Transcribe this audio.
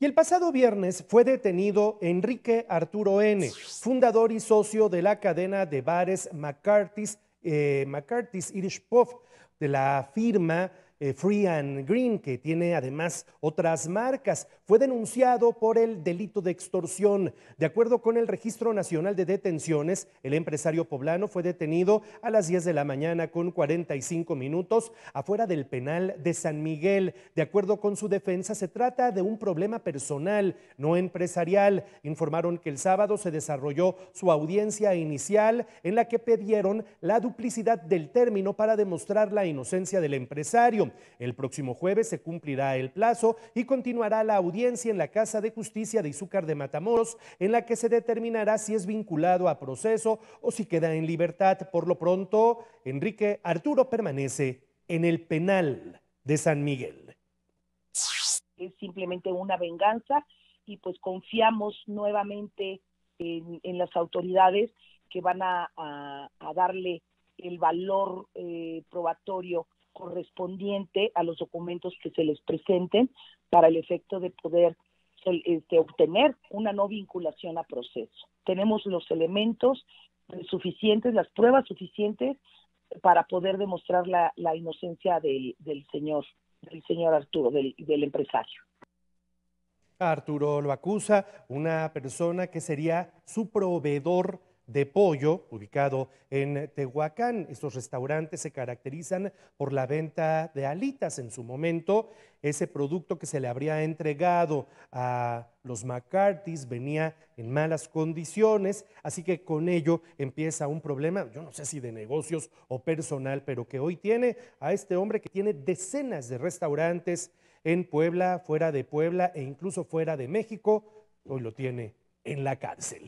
Y el pasado viernes fue detenido Enrique Arturo N., fundador y socio de la cadena de bares McCarthy's, eh, Irish Pub, de la firma eh, Free and Green, que tiene además otras marcas, fue denunciado por el delito de extorsión. De acuerdo con el Registro Nacional de Detenciones, el empresario poblano fue detenido a las 10 de la mañana con 45 minutos afuera del penal de San Miguel. De acuerdo con su defensa, se trata de un problema personal, no empresarial. Informaron que el sábado se desarrolló su audiencia inicial en la que pidieron la duplicidad del término para demostrar la inocencia del empresario. El próximo jueves se cumplirá el plazo y continuará la audiencia en la Casa de Justicia de Izúcar de Matamoros, en la que se determinará si es vinculado a proceso o si queda en libertad. Por lo pronto, Enrique Arturo permanece en el penal de San Miguel. Es simplemente una venganza y pues confiamos nuevamente en, las autoridades que van a, darle el valor eh, probatorio correspondiente a los documentos que se les presenten para el efecto de poder este, obtener una no vinculación a proceso. Tenemos los elementos suficientes, las pruebas suficientes para poder demostrar la, inocencia del, señor del señor Arturo, del, del empresario. Arturo lo acusa, una persona que sería su proveedor de pollo, ubicado en Tehuacán. Estos restaurantes se caracterizan por la venta de alitas en su momento. Ese producto que se le habría entregado a los McCarthy's venía en malas condiciones, así que con ello empieza un problema, yo no sé si de negocios o personal, pero que hoy tiene a este hombre que tiene decenas de restaurantes en Puebla, fuera de Puebla e incluso fuera de México, hoy lo tiene en la cárcel.